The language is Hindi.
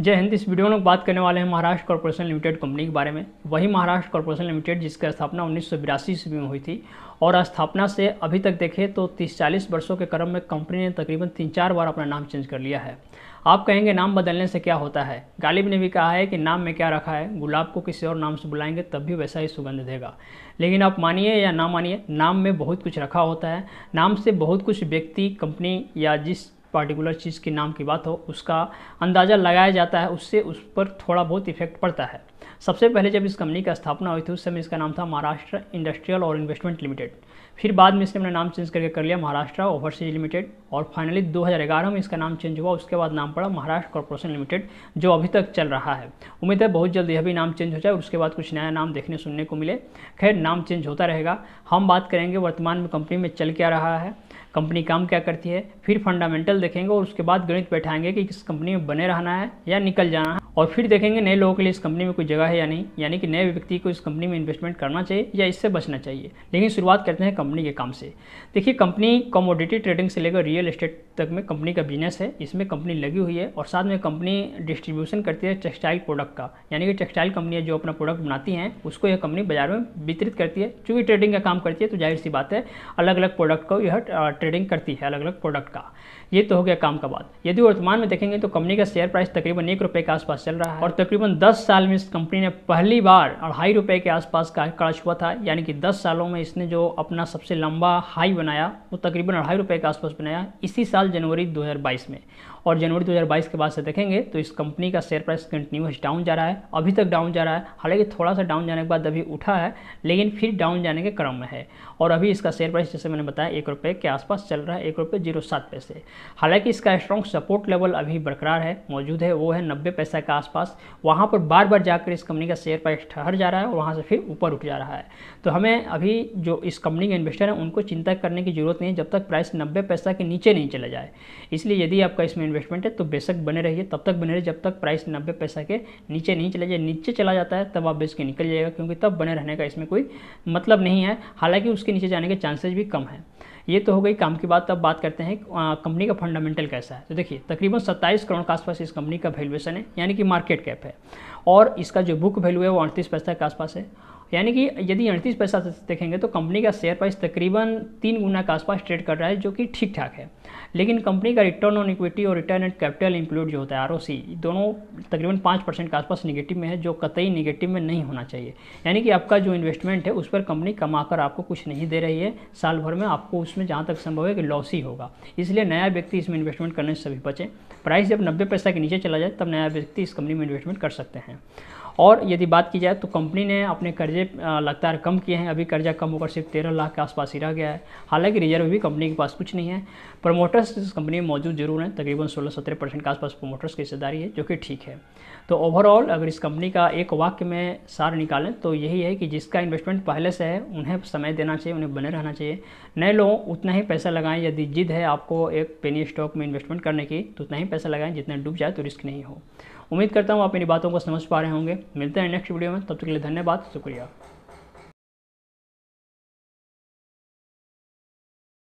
जय हिंद इस वीडियो में लोग बात करने वाले हैं महाराष्ट्र कॉरपोरेशन लिमिटेड कंपनी के बारे में वही महाराष्ट्र कॉर्पोरेशन लिमिटेड जिसकी स्थापना उन्नीस सौ ईस्वी में हुई थी और स्थापना से अभी तक देखें तो 30-40 वर्षों के क्रम में कंपनी ने तकरीबन तीन चार बार अपना नाम चेंज कर लिया है आप कहेंगे नाम बदलने से क्या होता है गालिब ने भी कहा है कि नाम में क्या रखा है गुलाब को किसी और नाम से बुलाएंगे तब भी वैसा ही सुगंध देगा लेकिन आप मानिए या ना मानिए नाम में बहुत कुछ रखा होता है नाम से बहुत कुछ व्यक्ति कंपनी या जिस पार्टिकुलर चीज़ के नाम की बात हो उसका अंदाज़ा लगाया जाता है उससे उस पर थोड़ा बहुत इफेक्ट पड़ता है सबसे पहले जब इस कंपनी का स्थापना हुई थी उस समय इसका नाम था महाराष्ट्र इंडस्ट्रियल और इन्वेस्टमेंट लिमिटेड फिर बाद में इसने अपना नाम चेंज करके कर लिया महाराष्ट्र ओवरसीज लिमिटेड और फाइनली 2011 में इसका नाम चेंज हुआ उसके बाद नाम पड़ा महाराष्ट्र कॉरपोरेशन लिमिटेड जो अभी तक चल रहा है उम्मीद है बहुत जल्द यह भी नाम चेंज हो जाए उसके बाद कुछ नया नाम देखने सुनने को मिले खैर नाम चेंज होता रहेगा हम बात करेंगे वर्तमान में कंपनी में चल क्या रहा है कंपनी काम क्या करती है फिर फंडामेंटल देखेंगे और उसके बाद गणित बैठाएंगे कि किस कंपनी में बने रहना है या निकल जाना है और फिर देखेंगे नए लोगों के लिए इस कंपनी में कोई जगह है या नहीं यानी कि नए व्यक्ति को इस कंपनी में इन्वेस्टमेंट करना चाहिए या इससे बचना चाहिए लेकिन शुरुआत करते हैं कंपनी के काम से देखिए कंपनी कमोडिटी ट्रेडिंग से लेकर रियल रियल इस्टेट तक में कंपनी का बिजनेस है इसमें कंपनी लगी हुई है और साथ में कंपनी डिस्ट्रीब्यूशन करती है टेक्सटाइल प्रोडक्ट का यानी कि टेक्सटाइल कंपनियाँ जो अपना प्रोडक्ट बनाती हैं उसको यह कंपनी बाजार में वितरित करती है चूँकि ट्रेडिंग का काम करती है तो जाहिर सी बात है अलग अलग प्रोडक्ट को यह ट्रेडिंग करती है अलग अलग प्रोडक्ट का ये तो हो गया काम का बात यदि वर्तमान में देखेंगे तो कंपनी का शेयर प्राइस तकरीबन एक रुपये के आसपास चल रहा है और तकरीबन दस साल में इस कंपनी ने पहली बार अढ़ाई रुपये के आसपास का आंकड़ा छुआ था यानी कि दस सालों में इसने जो अपना सबसे लंबा हाई बनाया वो तकरीबन अढ़ाई रुपये के आसपास बनाया इसी साल जनवरी 2022 में और जनवरी 2022 के बाद से देखेंगे तो इस कंपनी का शेयर प्राइस कंटिन्यूस डाउन जा रहा है अभी तक डाउन जा रहा है हालांकि थोड़ा सा डाउन जाने के बाद अभी उठा है लेकिन फिर डाउन जाने के क्रम में है और अभी इसका शेयर प्राइस जैसे मैंने बताया एक रुपये के आसपास चल रहा है एक रुपये जीरो सात पैसे हालांकि इसका स्ट्रॉन्ग सपोर्ट लेवल अभी बरकरार है मौजूद है वो है नब्बे पैसा के आसपास वहाँ पर बार बार जाकर इस कंपनी का शेयर प्राइस ठहर जा रहा है और वहाँ से फिर ऊपर उठ जा रहा है तो हमें अभी जो इस कंपनी के इन्वेस्टर हैं उनको चिंता करने की जरूरत नहीं है जब तक प्राइस नब्बे पैसा के नीचे नीचे नहीं चला जाए इसलिए यदि आपका इसमें इन्वेस्टमेंट है तो बेशक बने रहिए तब तक बने रहिए जब तक प्राइस नब्बे पैसा के नीचे नहीं चला जाए नीचे चला जाता है तब आप बेच के निकल जाएगा क्योंकि तब बने रहने का इसमें कोई मतलब नहीं है हालांकि उसके नीचे जाने के चांसेज भी कम है ये तो हो गई काम की बात तब बात करते हैं कंपनी का फंडामेंटल कैसा है तो देखिए तकरीबन 27 करोड़ के आसपास इस कंपनी का वैल्यूएशन है यानी कि मार्केट कैप है और इसका जो बुक वैल्यू है वो अड़तीस पैसा के आसपास है यानी कि यदि अड़तीस पैसा देखेंगे तो कंपनी का शेयर प्राइस तकरीबन तीन गुना के आसपास ट्रेड कर रहा है जो कि ठीक ठाक है लेकिन कंपनी का रिटर्न ऑन इक्विटी और रिटर्न एंड कैपिटल इंक्लूड जो होता है आर दोनों तकरीबन पाँच परसेंट के आसपास निगेटिव में है जो कतई निगेटिव में नहीं होना चाहिए यानी कि आपका जो इन्वेस्टमेंट है उस पर कंपनी कमा कर आपको कुछ नहीं दे रही है साल भर में आपको उसमें जहाँ तक संभव है कि लॉस ही होगा इसलिए नया व्यक्ति इसमें इन्वेस्टमेंट करने से सभी बचें प्राइस जब नब्बे पैसा के नीचे चला जाए तब नया व्यक्ति इस कंपनी में इन्वेस्टमेंट कर सकते हैं और यदि बात की जाए तो कंपनी ने अपने कर्जे लगातार कम किए हैं अभी कर्जा कम होकर सिर्फ तेरह लाख के आसपास ही रह गया है हालांकि रिजर्व भी कंपनी के पास कुछ नहीं है प्रमोटर्स इस कंपनी में मौजूद जरूर हैं तकरीबन सोलह सत्रह परसेंट के आसपास प्रमोटर्स की हिस्सेदारी है जो कि ठीक है तो ओवरऑल अगर इस कंपनी का एक वाक्य में सार निकालें तो यही है कि जिसका इन्वेस्टमेंट पहले से है उन्हें समय देना चाहिए उन्हें बने रहना चाहिए नए लोग उतना ही पैसा लगाएं यदि जिद है आपको एक पेनी स्टॉक में इन्वेस्टमेंट करने की तो उतना ही पैसा लगाएं जितना डूब जाए तो रिस्क नहीं हो उम्मीद करता हूँ आप मेरी बातों को समझ पा रहे होंगे मिलते हैं नेक्स्ट वीडियो में तब तक के लिए धन्यवाद शुक्रिया